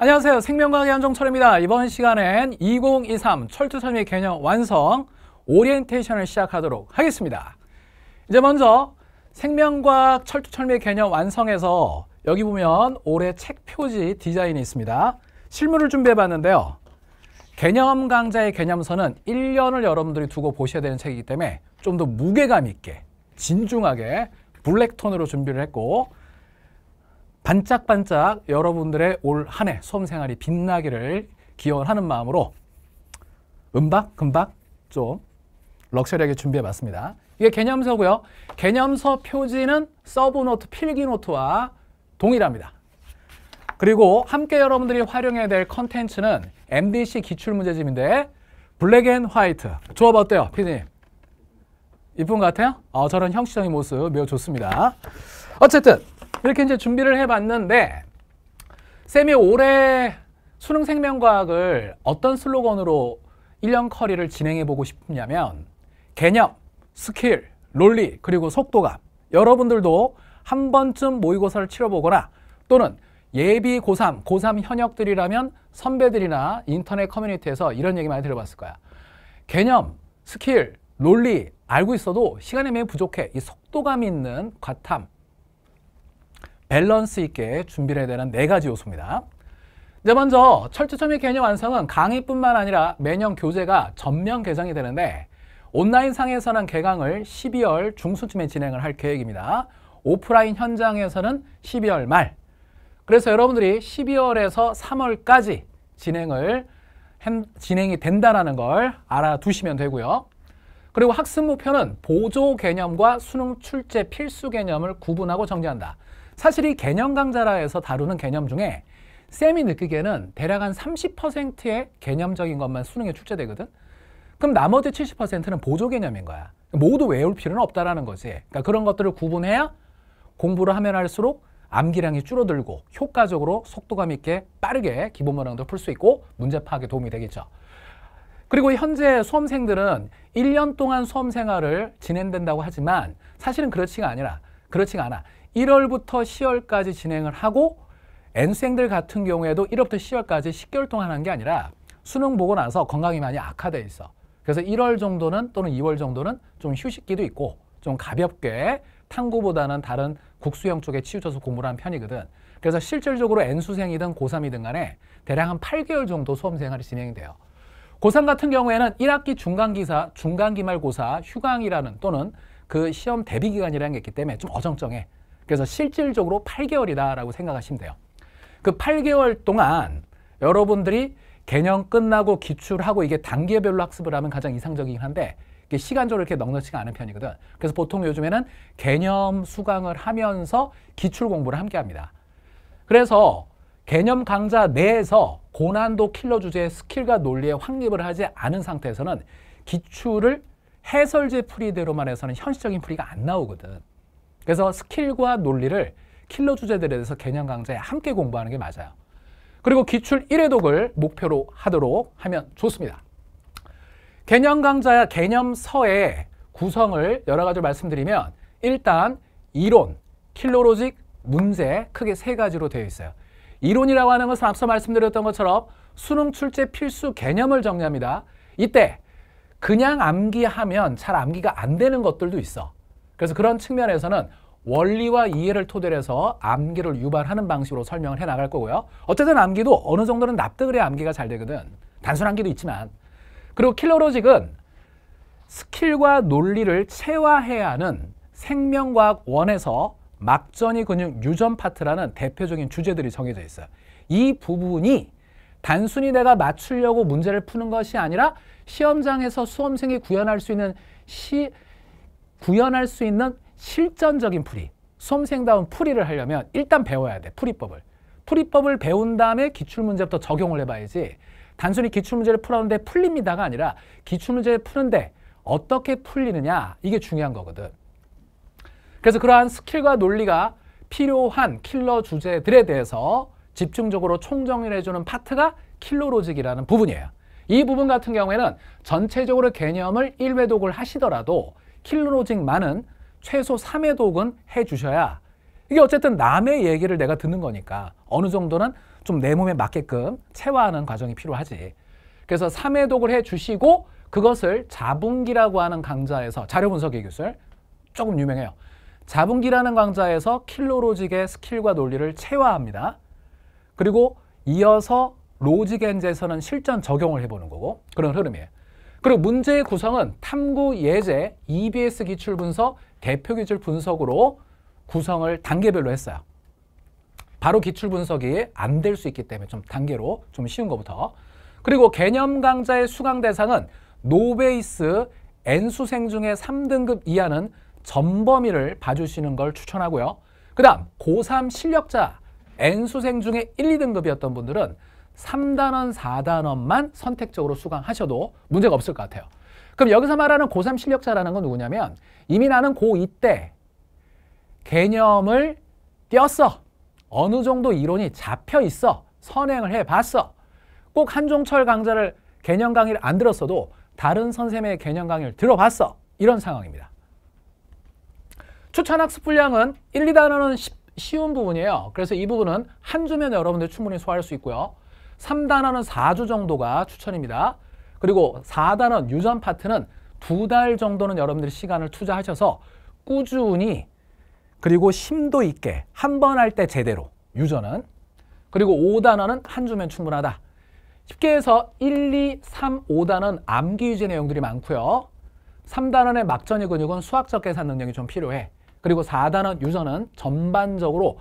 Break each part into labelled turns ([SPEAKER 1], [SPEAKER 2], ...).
[SPEAKER 1] 안녕하세요. 생명과학의 한종철입니다. 이번 시간엔 2023 철두선의 개념 완성 오리엔테이션을 시작하도록 하겠습니다. 이제 먼저 생명과학 철두철미의 개념 완성에서 여기 보면 올해 책 표지 디자인이 있습니다. 실물을 준비해 봤는데요. 개념 강좌의 개념서는 1년을 여러분들이 두고 보셔야 되는 책이기 때문에 좀 더 무게감 있게 진중하게 블랙톤으로 준비를 했고 반짝반짝 여러분들의 올 한해 수험 생활이 빛나기를 기원하는 마음으로 은박 금박 좀 럭셔리하게 준비해 봤습니다. 이게 개념서고요. 개념서 표지는 서브노트, 필기노트와 동일합니다. 그리고 함께 여러분들이 활용해야 될 컨텐츠는 MDC 기출문제집인데 블랙 앤 화이트. 조합 어때요, 피디님? 이쁜 것 같아요? 어, 저런 형식적인 모습 매우 좋습니다. 어쨌든 이렇게 이제 준비를 해봤는데 쌤이 올해 수능 생명과학을 어떤 슬로건으로 1년 커리를 진행해 보고 싶냐면 개념, 스킬, 논리, 그리고 속도감 여러분들도 한 번쯤 모의고사를 치러보거나 또는 예비 고3, 고3 현역들이라면 선배들이나 인터넷 커뮤니티에서 이런 얘기 많이 들어봤을 거야. 개념, 스킬, 논리 알고 있어도 시간이 매우 부족해. 이 속도감 있는 과탐, 밸런스 있게 준비를 해야 되는 네 가지 요소입니다. 이제 먼저 철저점의 개념 완성은 강의뿐만 아니라 매년 교재가 전면 개정이 되는데 온라인 상에서는 개강을 12월 중순쯤에 진행을 할 계획입니다. 오프라인 현장에서는 12월 말. 그래서 여러분들이 12월에서 3월까지 진행을 진행이 된다라는 걸 알아두시면 되고요. 그리고 학습 목표는 보조 개념과 수능 출제 필수 개념을 구분하고 정리한다. 사실 이 개념 강좌라해서 다루는 개념 중에 쌤이 느끼기에는 대략 한 30%의 개념적인 것만 수능에 출제되거든. 그럼 나머지 70%는 보조 개념인 거야. 모두 외울 필요는 없다라는 거지. 그러니까 그런 것들을 구분해야 공부를 하면 할수록 암기량이 줄어들고 효과적으로 속도감 있게 빠르게 기본 문항도 풀 수 있고 문제 파악에 도움이 되겠죠. 그리고 현재 수험생들은 1년 동안 수험 생활을 진행된다고 하지만 사실은 그렇지가 아니라 그렇지가 않아. 1월부터 10월까지 진행을 하고 N생들 같은 경우에도 1월부터 10월까지 10개월 동안 하는 게 아니라 수능 보고 나서 건강이 많이 악화돼 있어. 그래서 1월 정도는 또는 2월 정도는 좀 휴식기도 있고 좀 가볍게 탐구보다는 다른 국수형 쪽에 치우쳐서 공부를 한 편이거든. 그래서 실질적으로 N수생이든 고3이든 간에 대략 한 8개월 정도 수험생활이 진행이 돼요. 고3 같은 경우에는 1학기 중간기사, 중간기말고사, 휴강이라는 또는 그 시험 대비 기간이라는 게 있기 때문에 좀 어정쩡해. 그래서 실질적으로 8개월이다라고 생각하시면 돼요. 그 8개월 동안 여러분들이 개념 끝나고 기출 하고 이게 단계별로 학습을 하면 가장 이상적이긴 한데 이게 시간적으로 이렇게 넉넉치가 않은 편이거든. 그래서 보통 요즘에는 개념 수강을 하면서 기출 공부를 함께 합니다. 그래서 개념 강좌 내에서 고난도 킬러 주제의 스킬과 논리에 확립을 하지 않은 상태에서는 기출을 해설제 풀이대로만 해서는 현실적인 풀이가 안 나오거든. 그래서 스킬과 논리를 킬러 주제들에 대해서 개념 강좌에 함께 공부하는 게 맞아요. 그리고 기출 1회독을 목표로 하도록 하면 좋습니다. 개념 강좌 개념서의 구성을 여러 가지 말씀드리면 일단 이론, 킬러로직 문제 크게 세 가지로 되어 있어요. 이론이라고 하는 것은 앞서 말씀드렸던 것처럼 수능 출제 필수 개념을 정리합니다. 이때 그냥 암기하면 잘 암기가 안 되는 것들도 있어. 그래서 그런 측면에서는 원리와 이해를 토대로 해서 암기를 유발하는 방식으로 설명을 해나갈 거고요. 어쨌든 암기도 어느 정도는 납득을 해야 암기가 잘 되거든. 단순 암기도 있지만. 그리고 킬러로직은 스킬과 논리를 체화해야 하는 생명과학 원에서 막전이 근육 유전 파트라는 대표적인 주제들이 정해져 있어요. 이 부분이 단순히 내가 맞추려고 문제를 푸는 것이 아니라 시험장에서 수험생이 구현할 수 있는 시, 구현할 수 있는 실전적인 풀이, 수험생다운 풀이를 하려면 일단 배워야 돼, 풀이법을. 풀이법을 배운 다음에 기출문제부터 적용을 해봐야지 단순히 기출문제를 풀었는데 풀립니다가 아니라 기출문제를 푸는데 어떻게 풀리느냐 이게 중요한 거거든. 그래서 그러한 스킬과 논리가 필요한 킬러 주제들에 대해서 집중적으로 총정리를 해주는 파트가 킬러로직이라는 부분이에요. 이 부분 같은 경우에는 전체적으로 개념을 1회독을 하시더라도 킬로로직많은 최소 3회 독은 해주셔야 이게 어쨌든 남의 얘기를 내가 듣는 거니까 어느 정도는 좀 내 몸에 맞게끔 체화하는 과정이 필요하지. 그래서 3회 독을 해주시고 그것을 자분기라고 하는 강좌에서 자료 분석의 기술 조금 유명해요. 자분기라는 강좌에서 킬로로직의 스킬과 논리를 체화합니다. 그리고 이어서 로직엔즈에서는 실전 적용을 해보는 거고 그런 흐름이에요. 그리고 문제의 구성은 탐구 예제, EBS 기출 분석, 대표 기출 분석으로 구성을 단계별로 했어요. 바로 기출 분석이 안 될 수 있기 때문에 좀 단계로 좀 쉬운 것부터. 그리고 개념 강좌의 수강 대상은 노베이스 N수생 중에 3등급 이하는 전범위를 봐주시는 걸 추천하고요. 그 다음 고3 실력자 N수생 중에 1, 2등급이었던 분들은 3단원, 4단원만 선택적으로 수강하셔도 문제가 없을 것 같아요. 그럼 여기서 말하는 고3 실력자라는 건 누구냐면 이미 나는 고2 때 개념을 띄었어. 어느 정도 이론이 잡혀 있어. 선행을 해봤어. 꼭 한종철 강좌를 개념 강의를 안 들었어도 다른 선생님의 개념 강의를 들어봤어. 이런 상황입니다. 추천학습 분량은 1, 2단원은 쉬운 부분이에요. 그래서 이 부분은 한 주면 여러분들 충분히 소화할 수 있고요. 3단원은 4주 정도가 추천입니다. 그리고 4단원 유전 파트는 두 달 정도는 여러분들이 시간을 투자하셔서 꾸준히 그리고 심도 있게 한 번 할 때 제대로 유전은 그리고 5단원은 한 주면 충분하다. 쉽게 해서 1, 2, 3, 5단원 암기 유지 내용들이 많고요. 3단원의 막전이 근육은 수학적 계산 능력이 좀 필요해. 그리고 4단원 유전은 전반적으로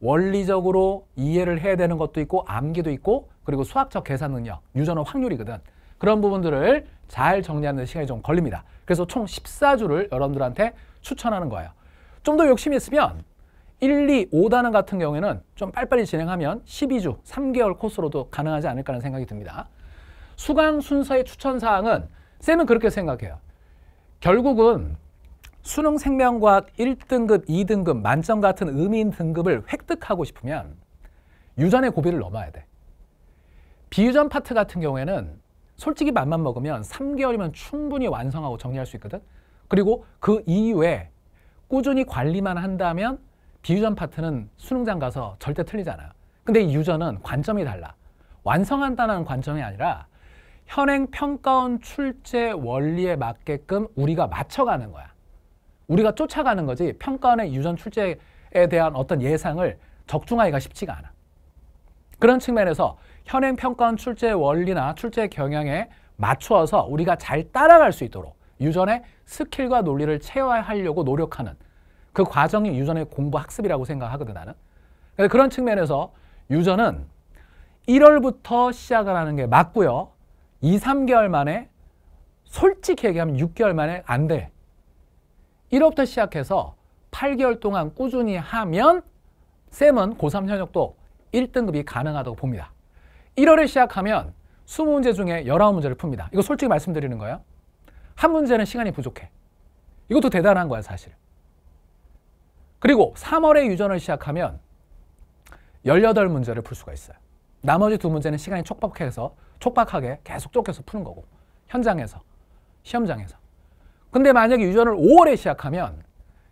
[SPEAKER 1] 원리적으로 이해를 해야 되는 것도 있고 암기도 있고 그리고 수학적 계산 능력, 유전어 확률이거든. 그런 부분들을 잘 정리하는 시간이 좀 걸립니다. 그래서 총 14주를 여러분들한테 추천하는 거예요. 좀 더 욕심이 있으면 1, 2, 5단원 같은 경우에는 좀 빨리빨리 진행하면 12주, 3개월 코스로도 가능하지 않을까하는 생각이 듭니다. 수강 순서의 추천 사항은 쌤은 그렇게 생각해요. 결국은 수능 생명과학 1등급, 2등급, 만점 같은 의미인 등급을 획득하고 싶으면 유전의 고비를 넘어야 돼. 비유전 파트 같은 경우에는 솔직히 맛만 먹으면 3개월이면 충분히 완성하고 정리할 수 있거든. 그리고 그 이후에 꾸준히 관리만 한다면 비유전 파트는 수능장 가서 절대 틀리지 않아요. 근데 이 유전은 관점이 달라. 완성한다는 관점이 아니라 현행 평가원 출제 원리에 맞게끔 우리가 맞춰가는 거야. 우리가 쫓아가는 거지 평가원의 유전 출제에 대한 어떤 예상을 적중하기가 쉽지가 않아. 그런 측면에서 현행 평가원 출제 원리나 출제 경향에 맞추어서 우리가 잘 따라갈 수 있도록 유전의 스킬과 논리를 체화하려고 노력하는 그 과정이 유전의 공부 학습이라고 생각하거든 나는. 그런 측면에서 유전은 1월부터 시작을 하는 게 맞고요. 2, 3개월 만에 솔직히 얘기하면 6개월 만에 안 돼. 1월부터 시작해서 8개월 동안 꾸준히 하면 쌤은 고3 현역도 1등급이 가능하다고 봅니다. 1월에 시작하면 20문제 중에 19문제를 풉니다. 이거 솔직히 말씀드리는 거예요. 한 문제는 시간이 부족해. 이것도 대단한 거야 사실. 그리고 3월에 유전을 시작하면 18문제를 풀 수가 있어요. 나머지 두 문제는 시간이 촉박해서 촉박하게 계속 쫓겨서 푸는 거고 현장에서 시험장에서 근데 만약에 유전을 5월에 시작하면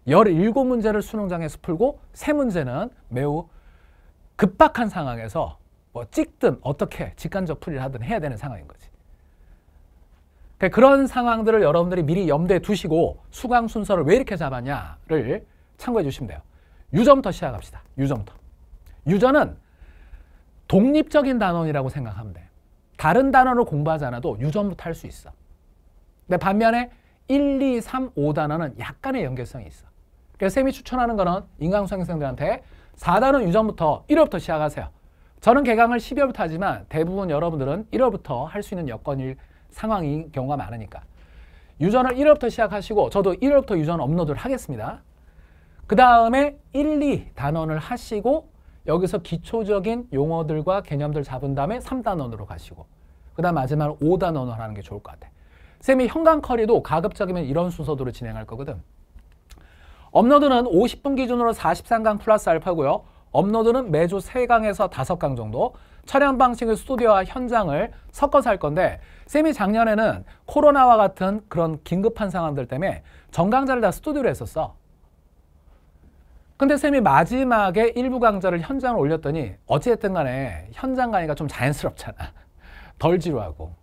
[SPEAKER 1] 17문제를 수능장에서 풀고 3문제는 매우 급박한 상황에서 뭐 찍든 어떻게 직간접 풀이를 하든 해야 되는 상황인 거지. 그러니까 그런 상황들을 여러분들이 미리 염두에 두시고 수강 순서를 왜 이렇게 잡았냐를 참고해 주시면 돼요. 유전부터 시작합시다. 유전부터. 유전은 독립적인 단원이라고 생각하면 돼. 다른 단어를 공부하지 않아도 유전부터 할 수 있어. 근데 반면에 1, 2, 3, 5단어는 약간의 연결성이 있어. 그래서 쌤이 추천하는 거는 인강수행생들한테 4단은 유전부터 1월부터 시작하세요. 저는 개강을 12월부터 하지만 대부분 여러분들은 1월부터 할 수 있는 여건일 상황인 경우가 많으니까. 유전을 1월부터 시작하시고 저도 1월부터 유전 업로드를 하겠습니다. 그 다음에 1, 2 단원을 하시고 여기서 기초적인 용어들과 개념들 잡은 다음에 3단원으로 가시고 그 다음 마지막 5단원을 하는 게 좋을 것 같아요. 쌤이 현강 커리도 가급적이면 이런 순서대로 진행할 거거든. 업로드는 50분 기준으로 43강 플러스 알파고요. 업로드는 매주 3강에서 5강 정도 촬영 방식의 스튜디오와 현장을 섞어서 할 건데 쌤이 작년에는 코로나와 같은 그런 긴급한 상황들 때문에 전강좌를 다 스튜디오로 했었어. 근데 쌤이 마지막에 일부 강좌를 현장을 올렸더니 어찌됐든 간에 현장 강의가 좀 자연스럽잖아. 덜 지루하고.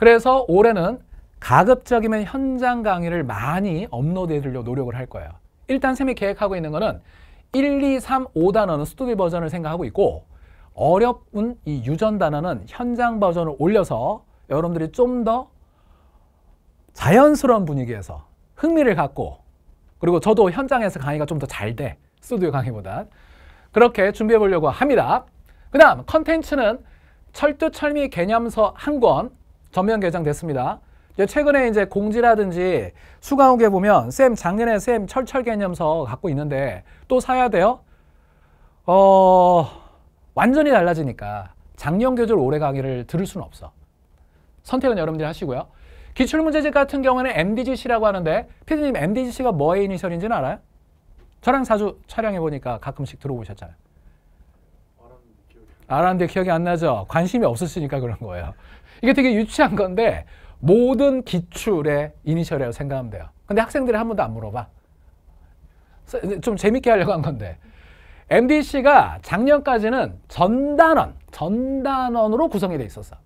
[SPEAKER 1] 그래서 올해는 가급적이면 현장 강의를 많이 업로드해 드리려고 노력을 할 거예요. 일단 쌤이 계획하고 있는 거는 1, 2, 3, 5단어는 스튜디오 버전을 생각하고 있고 어렵운 이 유전 단어는 현장 버전을 올려서 여러분들이 좀 더 자연스러운 분위기에서 흥미를 갖고 그리고 저도 현장에서 강의가 좀 더 잘 돼. 스튜디오 강의보다. 그렇게 준비해 보려고 합니다. 그 다음 컨텐츠는 철두철미 개념서 한 권, 전면 개정됐습니다. 이제 최근에 이제 공지라든지 수강후에 보면 쌤 작년에 쌤 철철 개념서 갖고 있는데 또 사야 돼요? 어 완전히 달라지니까 작년 교절 올해 강의를 들을 수는 없어. 선택은 여러분들이 하시고요. 기출문제집 같은 경우에는 MDGC라고 하는데 피디님 MDGC가 뭐의 이니셜인지는 알아요? 저랑 자주 촬영해보니까 가끔씩 들어보셨잖아요. 알았는데 기억이 안 나죠? 관심이 없으시니까 그런 거예요. 이게 되게 유치한 건데 모든 기출의 이니셜이라고 생각하면 돼요. 근데 학생들이 한 번도 안 물어봐. 좀 재밌게 하려고 한 건데 MDC가 작년까지는 전단원, 전단원으로 구성이 돼 있었어.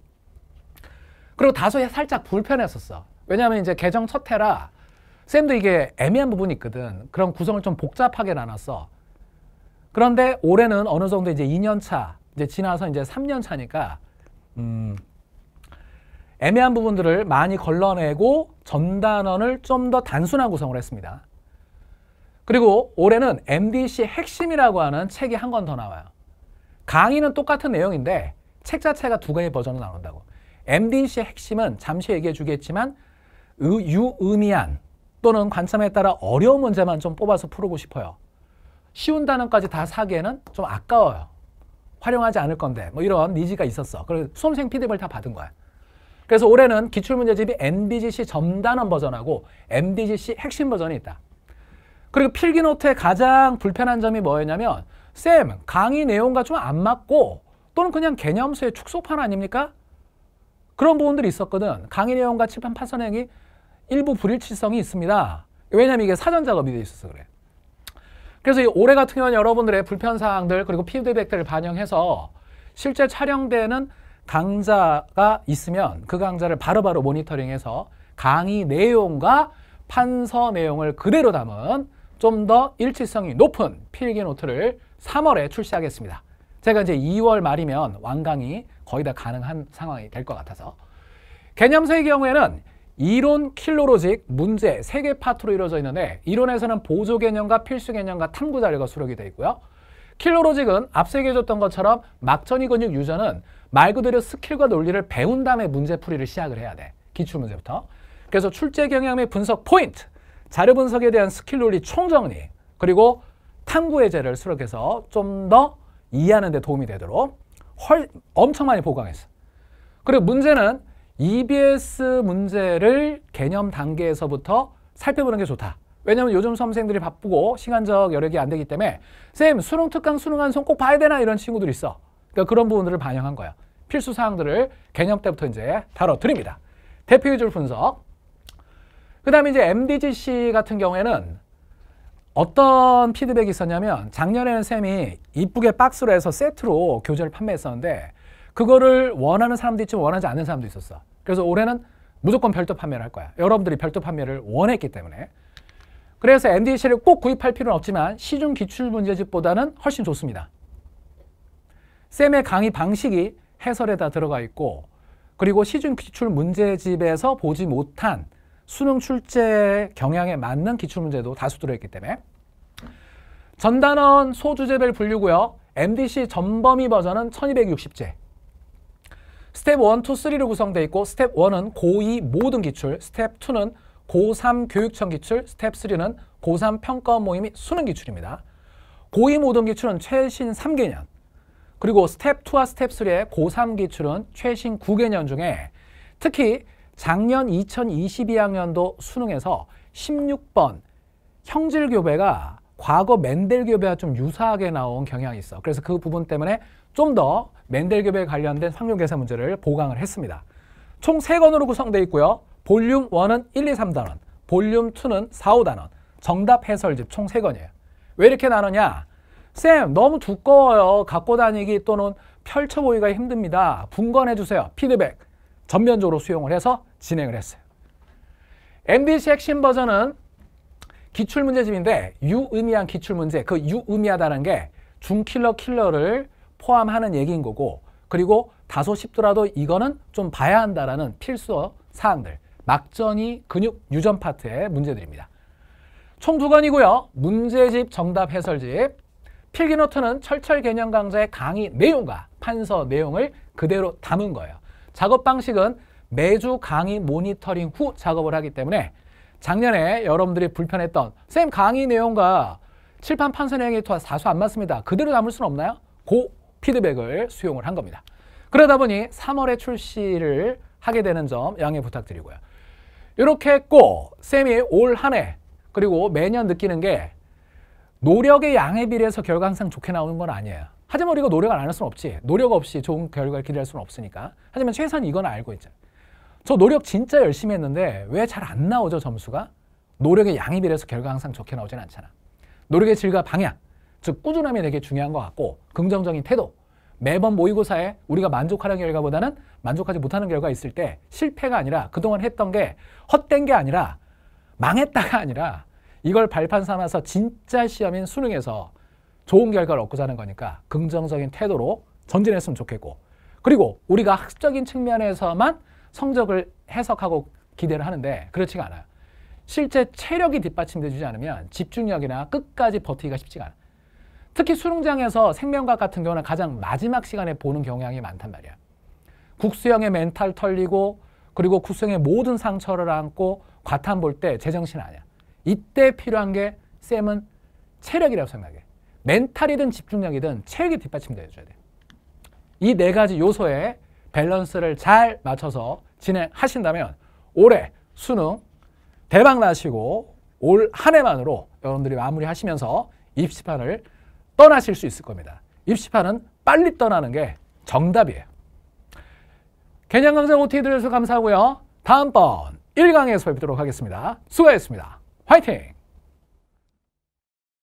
[SPEAKER 1] 그리고 다소 살짝 불편했었어. 왜냐하면 이제 개정 첫 해라 쌤도 이게 애매한 부분이 있거든. 그런 구성을 좀 복잡하게 나눴어. 그런데 올해는 어느 정도 이제 2년 차, 이제 지나서 이제 3년 차니까 음, 애매한 부분들을 많이 걸러내고 전단원을 좀 더 단순한 구성을 했습니다. 그리고 올해는 MDC 핵심이라고 하는 책이 한 권 더 나와요. 강의는 똑같은 내용인데 책 자체가 두 가지 버전으로 나온다고. MDC 핵심은 잠시 얘기해 주겠지만 의, 유의미한 또는 관점에 따라 어려운 문제만 좀 뽑아서 풀고 싶어요. 쉬운 단어까지 다 사기에는 좀 아까워요. 활용하지 않을 건데 뭐 이런 니즈가 있었어. 그래서 수험생 피드백을 다 받은 거야. 그래서 올해는 기출문제집이 MBGC 점단원 버전하고 MBGC 핵심 버전이 있다. 그리고 필기노트의 가장 불편한 점이 뭐였냐면 쌤, 강의 내용과 좀 안 맞고 또는 그냥 개념수의 축소판 아닙니까? 그런 부분들이 있었거든. 강의 내용과 칠판 파선행이 일부 불일치성이 있습니다. 왜냐면 이게 사전 작업이 돼 있어서 그래. 그래서 올해 같은 경우는 여러분들의 불편사항들 그리고 피드백들을 반영해서 실제 촬영되는 강자가 있으면 그 강자를 바로바로 바로 모니터링해서 강의 내용과 판서 내용을 그대로 담은 좀 더 일치성이 높은 필기 노트를 3월에 출시하겠습니다. 제가 이제 2월 말이면 완강이 거의 다 가능한 상황이 될 것 같아서 개념서의 경우에는 이론 킬로로직 문제 세 개 파트로 이루어져 있는데 이론에서는 보조 개념과 필수 개념과 탐구 자료가 수록이 되어 있고요. 킬로로직은 앞서 얘기해줬던 것처럼 막전이 근육 유전은 말 그대로 스킬과 논리를 배운 다음에 문제풀이를 시작을 해야 돼. 기출문제부터. 그래서 출제 경향의 분석 포인트, 자료 분석에 대한 스킬 논리 총정리, 그리고 탐구의 제를 수록해서 좀 더 이해하는 데 도움이 되도록 헐, 엄청 많이 보강했어. 그리고 문제는 EBS 문제를 개념 단계에서부터 살펴보는 게 좋다. 왜냐면 요즘 수험생들이 바쁘고 시간적 여력이 안 되기 때문에 쌤 수능 특강 수능한 손 꼭 봐야 되나 이런 친구들 이 있어. 그러니까 그런 부분들을 반영한 거야. 필수 사항들을 개념 때부터 이제 다뤄드립니다. 대표 유줄 분석. 그 다음에 이제 MDGC 같은 경우에는 어떤 피드백이 있었냐면 작년에는 샘이 이쁘게 박스로 해서 세트로 교재를 판매했었는데 그거를 원하는 사람도 있지만 원하지 않는 사람도 있었어. 그래서 올해는 무조건 별도 판매를 할 거야. 여러분들이 별도 판매를 원했기 때문에. 그래서 MDC를 꼭 구입할 필요는 없지만 시중 기출 문제집보다는 훨씬 좋습니다. 쌤의 강의 방식이 해설에 다 들어가 있고 그리고 시중 기출 문제집에서 보지 못한 수능 출제 경향에 맞는 기출 문제도 다수 들어있기 때문에 전단원 소주제별 분류고요. MDC 전범위 버전은 1260제. 스텝 1, 2, 3로 구성되어 있고 스텝 1은 고2 모든 기출, 스텝 2는 고3 교육청 기출, 스텝 3는 고3 평가 모임 이 수능 기출입니다. 고2 모든 기출은 최신 3개년, 그리고 스텝 2와 스텝 3의 고3 기출은 최신 9개년 중에 특히 작년 2022학년도 수능에서 16번 형질 교배가 과거 맨델 교배와 좀 유사하게 나온 경향이 있어. 그래서 그 부분 때문에 좀 더 맨델 교배에 관련된 확률 계산 문제를 보강을 했습니다. 총 3권으로 구성되어 있고요. 볼륨 1은 1, 2, 3단원, 볼륨 2는 4, 5단원, 정답 해설집 총 3권이에요. 왜 이렇게 나누냐? 쌤 너무 두꺼워요. 갖고 다니기 또는 펼쳐 보기가 힘듭니다. 분간해 주세요. 피드백 전면적으로 수용을 해서 진행을 했어요. MBC 핵심 버전은 기출문제집인데 유의미한 기출문제 그 유의미하다는 게 중킬러 킬러를 포함하는 얘기인 거고 그리고 다소 쉽더라도 이거는 좀 봐야 한다라는 필수 사항들 막전이 근육 유전 파트의 문제들입니다. 총 두 권이고요. 문제집 정답 해설집 필기노트는 철철 개념 강좌의 강의 내용과 판서 내용을 그대로 담은 거예요. 작업 방식은 매주 강의 모니터링 후 작업을 하기 때문에 작년에 여러분들이 불편했던 쌤 강의 내용과 칠판 판서 내용이 다소 안 맞습니다. 그대로 담을 수는 없나요? 고 피드백을 수용을 한 겁니다. 그러다 보니 3월에 출시를 하게 되는 점 양해 부탁드리고요. 이렇게 했고 쌤이 올 한 해 그리고 매년 느끼는 게 노력의 양에 비례해서 결과 항상 좋게 나오는 건 아니에요. 하지만 우리가 노력을 안 할 수는 없지. 노력 없이 좋은 결과를 기대할 수는 없으니까. 하지만 최소한 이건 알고 있죠. 저 노력 진짜 열심히 했는데 왜 잘 안 나오죠, 점수가? 노력의 양에 비례해서 결과 항상 좋게 나오진 않잖아. 노력의 질과 방향, 즉 꾸준함이 되게 중요한 것 같고 긍정적인 태도, 매번 모의고사에 우리가 만족하는 결과보다는 만족하지 못하는 결과가 있을 때 실패가 아니라 그동안 했던 게 헛된 게 아니라 망했다가 아니라 이걸 발판 삼아서 진짜 시험인 수능에서 좋은 결과를 얻고 자는 하 거니까 긍정적인 태도로 전진했으면 좋겠고 그리고 우리가 학습적인 측면에서만 성적을 해석하고 기대를 하는데 그렇지가 않아요. 실제 체력이 뒷받침되지 않으면 집중력이나 끝까지 버티기가 쉽지가 않아. 특히 수능장에서 생명과학 같은 경우는 가장 마지막 시간에 보는 경향이 많단 말이야. 국수형의 멘탈 털리고 그리고 국수형의 모든 상처를 안고 과탐 볼 때 제정신 아니야. 이때 필요한 게 쌤은 체력이라고 생각해. 멘탈이든 집중력이든 체력이 뒷받침되어줘야 돼. 이 네 가지 요소에 밸런스를 잘 맞춰서 진행하신다면 올해 수능 대박 나시고 올 한 해만으로 여러분들이 마무리하시면서 입시판을 떠나실 수 있을 겁니다. 입시판은 빨리 떠나는 게 정답이에요. 개념 강사 OT 들어주셔서 감사하고요. 다음번 1강에서 뵙도록 하겠습니다. 수고하셨습니다. 화이팅!